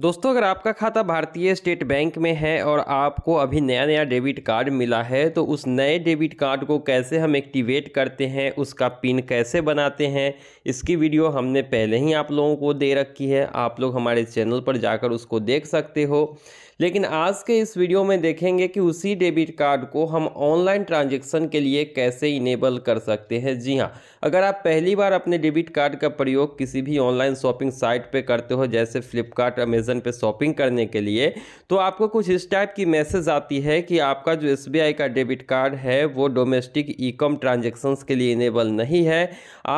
दोस्तों अगर आपका खाता भारतीय स्टेट बैंक में है और आपको अभी नया नया डेबिट कार्ड मिला है तो उस नए डेबिट कार्ड को कैसे हम एक्टिवेट करते हैं उसका पिन कैसे बनाते हैं इसकी वीडियो हमने पहले ही आप लोगों को दे रखी है आप लोग हमारे चैनल पर जाकर उसको देख सकते हो लेकिन आज के इस वीडियो में देखेंगे कि उसी डेबिट कार्ड को हम ऑनलाइन ट्रांजेक्शन के लिए कैसे इनेबल कर सकते हैं जी हाँ अगर आप पहली बार अपने डेबिट कार्ड का प्रयोग किसी भी ऑनलाइन शॉपिंग साइट पर करते हो जैसे फ्लिपकार्ट अमेजन पर शॉपिंग करने के लिए तो आपको कुछ इस टाइप की मैसेज आती है कि आपका जो एस का डेबिट कार्ड है वो डोमेस्टिक ई कॉम के लिए इनेबल नहीं है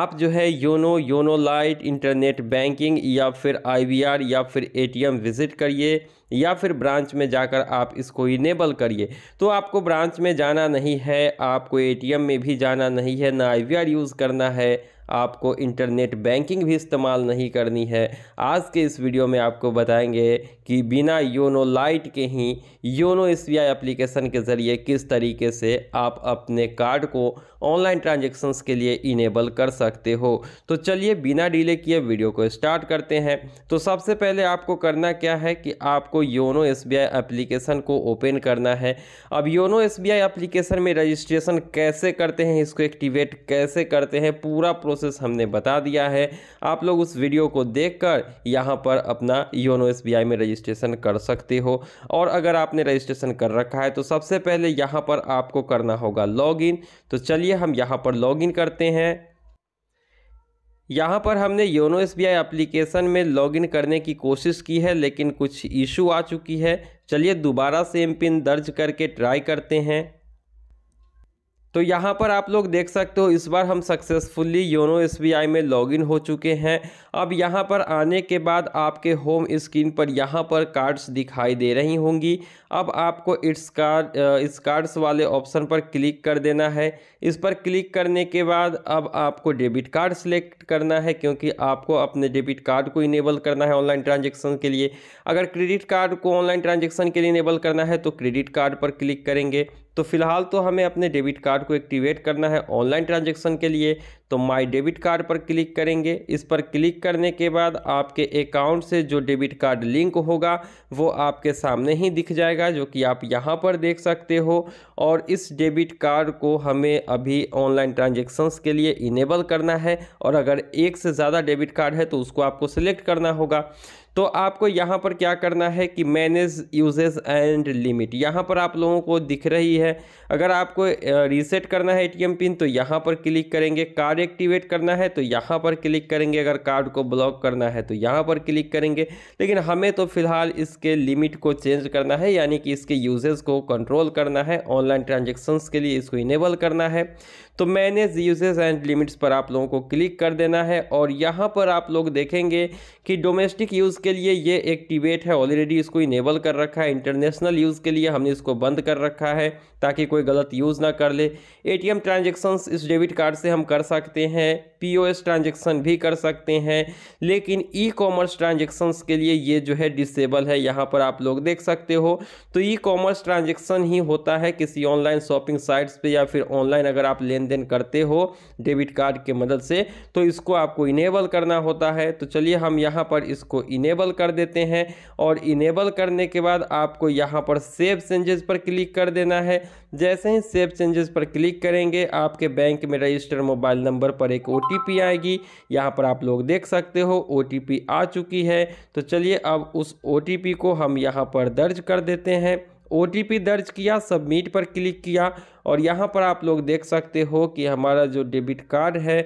आप जो है YONO YONO lite internet banking या फिर आई या फिर ए विज़िट करिए या फिर ब्रांच में जाकर आप इसको इनेबल करिए तो आपको ब्रांच में जाना नहीं है आपको एटीएम में भी जाना नहीं है ना आईवीआर यूज़ करना है आपको इंटरनेट बैंकिंग भी इस्तेमाल नहीं करनी है आज के इस वीडियो में आपको बताएंगे कि बिना योनो लाइट के ही योनो एस बी एप्लीकेशन के ज़रिए किस तरीके से आप अपने कार्ड को ऑनलाइन ट्रांजेक्शन्स के लिए इनेबल कर सकते हो तो चलिए बिना डिले किए वीडियो को स्टार्ट करते हैं तो सबसे पहले आपको करना क्या है कि आपको योनो एस एप्लीकेशन को ओपन करना है अब योनो एस एप्लीकेशन में रजिस्ट्रेशन कैसे करते हैं इसको एक्टिवेट कैसे करते हैं पूरा प्रोसेस हमने बता दिया है आप लोग उस वीडियो को देखकर यहाँ पर अपना योनो एस में रजिस्ट्रेशन कर सकते हो और अगर आपने रजिस्ट्रेशन कर रखा है तो सबसे पहले यहाँ पर आपको करना होगा लॉगिन तो चलिए हम यहाँ पर लॉगिन करते हैं यहाँ पर हमने योनो एस बी एप्लीकेशन में लॉगिन करने की कोशिश की है लेकिन कुछ इशू आ चुकी है चलिए दोबारा से एम पिन दर्ज करके ट्राई करते हैं तो यहाँ पर आप लोग देख सकते हो इस बार हम सक्सेसफुली योनो एस में लॉगिन हो चुके हैं अब यहाँ पर आने के बाद आपके होम स्क्रीन पर यहाँ पर कार्ड्स दिखाई दे रही होंगी अब आपको इट्स कार्ड इस कार्ड्स वाले ऑप्शन पर क्लिक कर देना है इस पर क्लिक करने के बाद अब आपको डेबिट कार्ड सेलेक्ट करना है क्योंकि आपको अपने डेबिट कार्ड को इनेबल करना है ऑनलाइन ट्रांजेक्शन के लिए अगर क्रेडिट कार्ड को ऑनलाइन ट्रांजेक्शन के लिए इनेबल करना है तो क्रेडिट कार्ड पर क्लिक करेंगे तो फिलहाल तो हमें अपने डेबिट कार्ड को एक्टिवेट करना है ऑनलाइन ट्रांजेक्शन के लिए तो माई डेबिट कार्ड पर क्लिक करेंगे इस पर क्लिक करने के बाद आपके अकाउंट से जो डेबिट कार्ड लिंक होगा वो आपके सामने ही दिख जाएगा जो कि आप यहाँ पर देख सकते हो और इस डेबिट कार्ड को हमें अभी ऑनलाइन ट्रांजेक्शन्स के लिए इनेबल करना है और अगर एक से ज़्यादा डेबिट कार्ड है तो उसको आपको सिलेक्ट करना होगा तो आपको यहाँ पर क्या करना है कि मैनेज यूजेज एंड लिमिट यहाँ पर आप लोगों को दिख रही है अगर आपको रीसेट करना है एटीएम पिन तो यहाँ पर क्लिक करेंगे कार्ड एक्टिवेट करना है तो यहाँ पर क्लिक करेंगे अगर कार्ड को ब्लॉक करना है तो यहाँ पर क्लिक करेंगे लेकिन हमें तो फिलहाल इसके लिमिट को चेंज करना है यानी कि इसके यूजेज को कंट्रोल करना है ऑनलाइन ट्रांजेक्शन्स के लिए इसको इनेबल करना है तो मैनेज यूजेज एंड लिमिट्स पर आप लोगों को क्लिक कर देना है और यहाँ पर आप लोग देखेंगे कि डोमेस्टिक यूज़ के लिए ये एक्टिवेट है ऑलरेडी इसको इनेबल कर रखा है इंटरनेशनल यूज़ के लिए हमने इसको बंद कर रखा है ताकि कोई गलत यूज़ ना कर ले एटीएम ट्रांजैक्शंस इस डेबिट कार्ड से हम कर सकते हैं पीओएस ट्रांजैक्शन भी कर सकते हैं लेकिन ई कॉमर्स ट्रांजेक्शन्स के लिए ये जो है डिसेबल है यहाँ पर आप लोग देख सकते हो तो ई कॉमर्स ट्रांजेक्शन ही होता है किसी ऑनलाइन शॉपिंग साइट्स पर या फिर ऑनलाइन अगर आप लेन देन करते हो डेबिट कार्ड के मदद से तो इसको आपको इनेबल करना होता है तो चलिए हम यहाँ पर इसको इनेबल इनेबल कर देते हैं और इनेबल करने के बाद आपको यहाँ पर सेव चेंजेस पर क्लिक कर देना है जैसे ही सेव चेंजेस पर क्लिक करेंगे आपके बैंक में रजिस्टर मोबाइल नंबर पर एक ओ आएगी यहाँ पर आप लोग देख सकते हो ओ आ चुकी है तो चलिए अब उस ओ को हम यहाँ पर दर्ज कर देते हैं ओ दर्ज किया सबमिट पर क्लिक किया और यहाँ पर आप लोग देख सकते हो कि हमारा जो डेबिट कार्ड है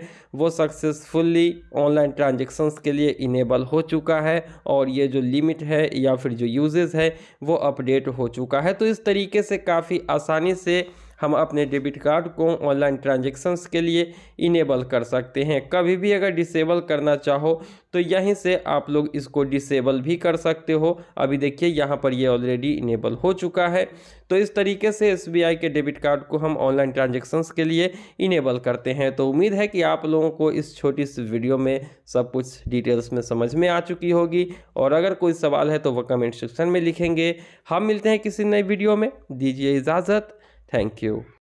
वो सक्सेसफुली ऑनलाइन ट्रांजेक्शन्स के लिए इनेबल हो चुका है और ये जो लिमिट है या फिर जो यूजेज है वो अपडेट हो चुका है तो इस तरीके से काफ़ी आसानी से हम अपने डेबिट कार्ड को ऑनलाइन ट्रांजेक्शन्स के लिए इनेबल कर सकते हैं कभी भी अगर डिसेबल करना चाहो तो यहीं से आप लोग इसको डिसेबल भी कर सकते हो अभी देखिए यहाँ पर ये ऑलरेडी इनेबल हो चुका है तो इस तरीके से एस के डेबिट कार्ड को हम ऑनलाइन ट्रांजेक्शन्स के लिए इनेबल करते हैं तो उम्मीद है कि आप लोगों को इस छोटी सी वीडियो में सब कुछ डिटेल्स में समझ में आ चुकी होगी और अगर कोई सवाल है तो वह कमेंट सेक्शन में लिखेंगे हम मिलते हैं किसी नए वीडियो में दीजिए इजाज़त Thank you.